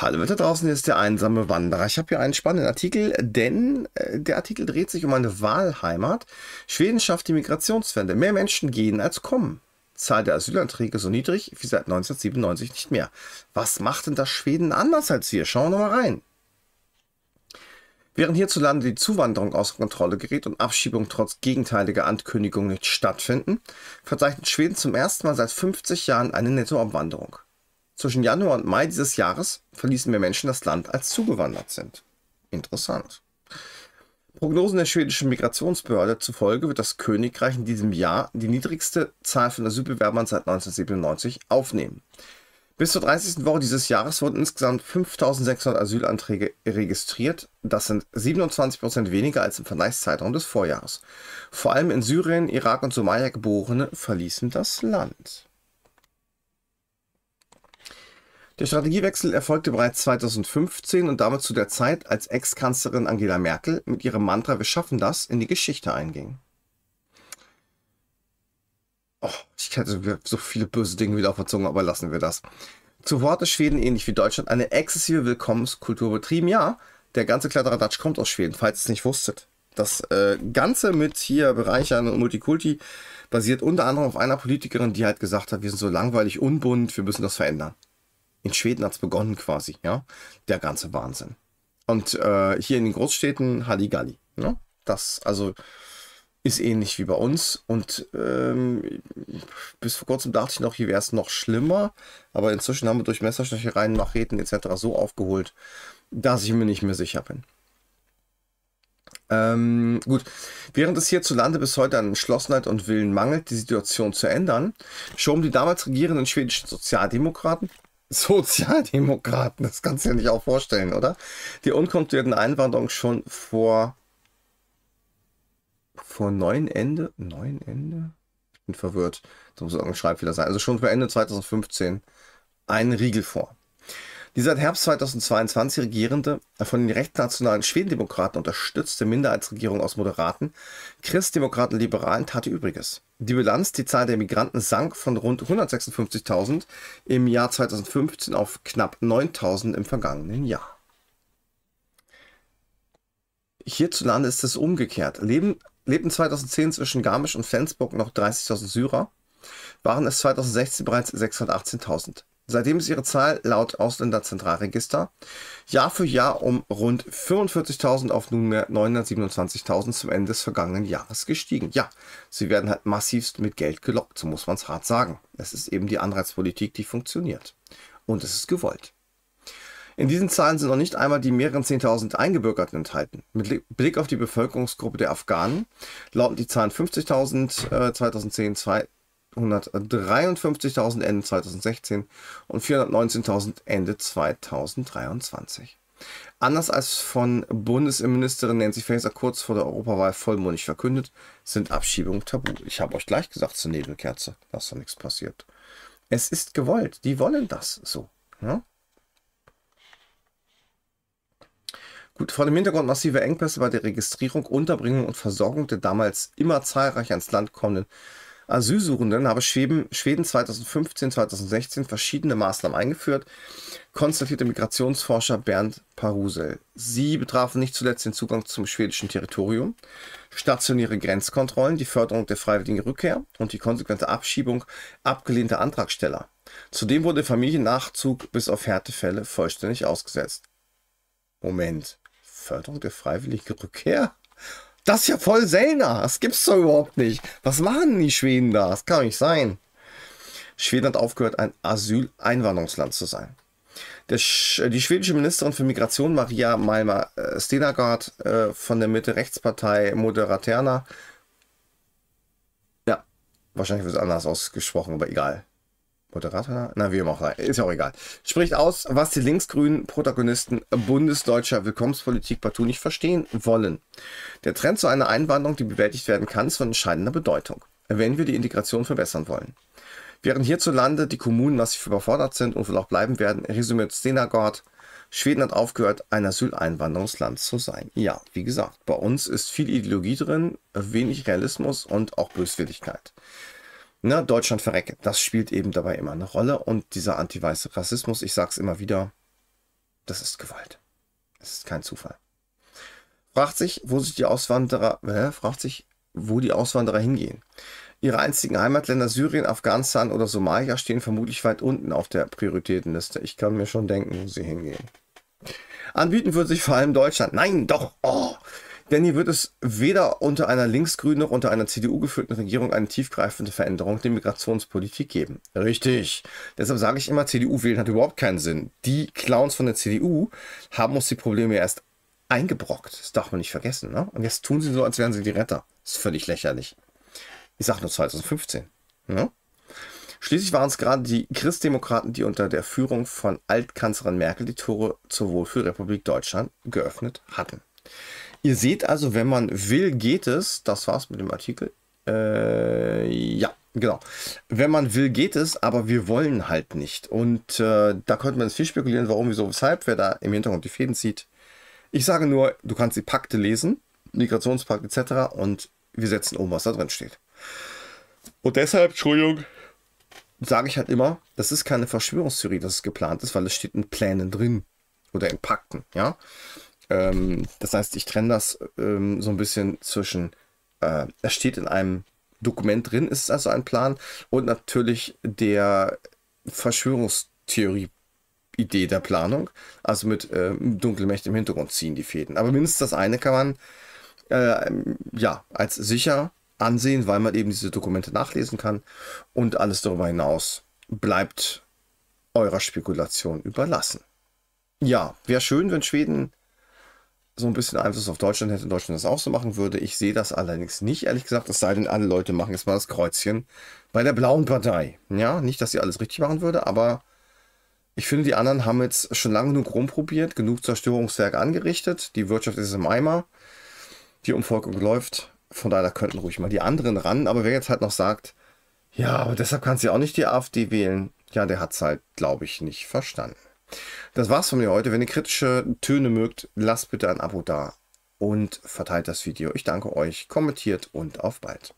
Hallo Leute draußen, hier ist der einsame Wanderer. Ich habe hier einen spannenden Artikel, denn äh, der Artikel dreht sich um eine Wahlheimat. Schweden schafft die Migrationswende. Mehr Menschen gehen als kommen. Zahl der Asylanträge so niedrig wie seit 1997 nicht mehr. Was macht denn das Schweden anders als wir? Schauen wir mal rein. Während hierzulande die Zuwanderung außer Kontrolle gerät und Abschiebungen trotz gegenteiliger Ankündigungen nicht stattfinden, verzeichnet Schweden zum ersten Mal seit 50 Jahren eine Nettoabwanderung. Zwischen Januar und Mai dieses Jahres verließen mehr Menschen das Land, als zugewandert sind. Interessant. Prognosen der schwedischen Migrationsbehörde zufolge wird das Königreich in diesem Jahr die niedrigste Zahl von Asylbewerbern seit 1997 aufnehmen. Bis zur 30. Woche dieses Jahres wurden insgesamt 5600 Asylanträge registriert. Das sind 27% weniger als im Vergleichszeitraum des Vorjahres. Vor allem in Syrien, Irak und Somalia Geborene verließen das Land. Der Strategiewechsel erfolgte bereits 2015 und damit zu der Zeit, als Ex-Kanzlerin Angela Merkel mit ihrem Mantra Wir schaffen das in die Geschichte einging. Oh, ich hätte so viele böse Dinge wieder auf der Zunge, aber lassen wir das. Zuvor hatte Schweden ähnlich wie Deutschland eine exzessive Willkommenskultur betrieben. Ja, der ganze Kladderadatsch kommt aus Schweden, falls ihr es nicht wusstet. Das äh, Ganze mit hier Bereichern und Multikulti basiert unter anderem auf einer Politikerin, die halt gesagt hat, wir sind so langweilig, unbunt, wir müssen das verändern. In Schweden hat es begonnen quasi, ja. Der ganze Wahnsinn. Und äh, hier in den Großstädten Halligalli. Ne? Das, also, ist ähnlich wie bei uns. Und ähm, bis vor kurzem dachte ich noch, hier wäre es noch schlimmer. Aber inzwischen haben wir durch Messerstechereien, Macheten etc. so aufgeholt, dass ich mir nicht mehr sicher bin. Ähm, gut, während es hierzulande bis heute an Entschlossenheit und Willen mangelt, die Situation zu ändern, schoben die damals regierenden schwedischen Sozialdemokraten Sozialdemokraten, das kannst du dir nicht auch vorstellen, oder? Die unkontrollierten Einwanderung schon vor vor neun Ende, neun Ende? Ich bin verwirrt. Das muss ein Schreibfehler sein. Also schon vor Ende 2015 einen Riegel vor. Die seit Herbst 2022 regierende, äh, von den rechtsnationalen Schwedendemokraten unterstützte Minderheitsregierung aus Moderaten, Christdemokraten, Liberalen tat Übriges. Die Bilanz, die Zahl der Migranten sank von rund 156.000 im Jahr 2015 auf knapp 9.000 im vergangenen Jahr. Hierzulande ist es umgekehrt. Leben, lebten 2010 zwischen Garmisch und Flensburg noch 30.000 Syrer, waren es 2016 bereits 618.000. Seitdem ist ihre Zahl laut Ausländerzentralregister Jahr für Jahr um rund 45.000 auf nunmehr 927.000 zum Ende des vergangenen Jahres gestiegen. Ja, sie werden halt massivst mit Geld gelockt, so muss man es hart sagen. Es ist eben die Anreizpolitik, die funktioniert. Und es ist gewollt. In diesen Zahlen sind noch nicht einmal die mehreren 10.000 Eingebürgerten enthalten. Mit Blick auf die Bevölkerungsgruppe der Afghanen lauten die Zahlen 50.000 äh, 2010, 153.000 Ende 2016 und 419.000 Ende 2023. Anders als von Bundesinnenministerin Nancy Faeser kurz vor der Europawahl vollmundig verkündet, sind Abschiebungen tabu. Ich habe euch gleich gesagt zur Nebelkerze, dass da nichts passiert. Es ist gewollt. Die wollen das so. Ja? Ne? Gut, vor dem Hintergrund massiver Engpässe bei der Registrierung, Unterbringung und Versorgung der damals immer zahlreich ans Land kommenden Asylsuchenden habe Schweden, 2015, 2016 verschiedene Maßnahmen eingeführt, konstatierte Migrationsforscher Bernd Parusel. Sie betrafen nicht zuletzt den Zugang zum schwedischen Territorium, stationäre Grenzkontrollen, die Förderung der freiwilligen Rückkehr und die konsequente Abschiebung abgelehnter Antragsteller. Zudem wurde Familiennachzug bis auf Härtefälle vollständig ausgesetzt. Moment, Förderung der freiwilligen Rückkehr? Das ist ja voll Selna. Das gibt's doch überhaupt nicht. Was machen die Schweden da? Das kann nicht sein. Schweden hat aufgehört, ein Asyl-Einwanderungsland zu sein. Sch äh, die schwedische Ministerin für Migration Maria Malma äh, Stenagard äh, von der Mitte-Rechtspartei Moderaterna. Ja, wahrscheinlich wird es anders ausgesprochen, aber egal. Moderator, na wie immer auch sei, ist ja auch egal, spricht aus, was die linksgrünen Protagonisten bundesdeutscher Willkommenspolitik partout nicht verstehen wollen. Der Trend zu einer Einwanderung, die bewältigt werden kann, ist von entscheidender Bedeutung, wenn wir die Integration verbessern wollen. Während hierzulande die Kommunen massiv überfordert sind und wohl auch bleiben werden, resümiert Stenagord, Schweden hat aufgehört, ein Asyleinwanderungsland zu sein. Ja, wie gesagt, bei uns ist viel Ideologie drin, wenig Realismus und auch Böswilligkeit ne, Deutschland verreckt. Das spielt eben dabei immer eine Rolle. Und dieser anti-weiße Rassismus, ich sag's immer wieder, das ist Gewalt. Es ist kein Zufall. Fragt sich, wo sich die Auswanderer, äh, fragt sich, wo die Auswanderer hingehen. Ihre einzigen Heimatländer Syrien, Afghanistan oder Somalia stehen vermutlich weit unten auf der Prioritätenliste. Ich kann mir schon denken, wo sie hingehen. Anbieten würde sich vor allem Deutschland. Nein, doch. Oh. Denn hier wird es weder unter einer linksgrünen noch unter einer CDU geführten Regierung eine tiefgreifende Veränderung der Migrationspolitik geben. Richtig. Deshalb sage ich immer, CDU wählen hat überhaupt keinen Sinn. Die Clowns von der CDU haben uns die Probleme erst eingebrockt. Das darf man nicht vergessen. Ne? Und jetzt tun sie so, als wären sie die Retter. Das ist völlig lächerlich. Ich sage nur 2015. Ne? Schließlich waren es gerade die Christdemokraten, die unter der Führung von Altkanzlerin Merkel die Tore zur Wohlfühlrepublik Deutschland geöffnet hatten. Ihr seht also, wenn man will, geht es. Das war's mit dem Artikel. Äh, ja, genau. Wenn man will, geht es, aber wir wollen halt nicht. Und äh, da könnte man jetzt viel spekulieren, warum, wieso, weshalb, wer da im Hintergrund die Fäden zieht. Ich sage nur, du kannst die Pakte lesen, Migrationspakt etc. Und wir setzen um, was da drin steht. Und deshalb, Entschuldigung, sage ich halt immer, das ist keine Verschwörungstheorie, dass es geplant ist, weil es steht in Plänen drin oder in Pakten, ja. Ähm, das heißt, ich trenne das ähm, so ein bisschen zwischen, äh, es steht in einem Dokument drin, ist also ein Plan, und natürlich der Verschwörungstheorie Idee der Planung. Also mit äh, Dunkelmächte im Hintergrund ziehen die Fäden. Aber mindestens das eine kann man äh, ja als sicher ansehen, weil man eben diese Dokumente nachlesen kann. Und alles darüber hinaus bleibt eurer Spekulation überlassen. Ja, wäre schön, wenn Schweden so ein bisschen Einfluss auf Deutschland hätte, Deutschland das auch so machen würde. Ich sehe das allerdings nicht, ehrlich gesagt. Es sei denn, alle Leute machen jetzt mal das Kreuzchen bei der blauen Partei. Ja, nicht, dass sie alles richtig machen würde, aber ich finde, die anderen haben jetzt schon lange genug rumprobiert, genug Zerstörungswerk angerichtet. Die Wirtschaft ist im Eimer. Die Umvolkung läuft. Von daher könnten ruhig mal die anderen ran. Aber wer jetzt halt noch sagt, ja, aber deshalb kann sie auch nicht die AfD wählen, ja, der hat es halt, glaube ich, nicht verstanden. Das war's von mir heute. Wenn ihr kritische Töne mögt, lasst bitte ein Abo da und verteilt das Video. Ich danke euch, kommentiert und auf bald.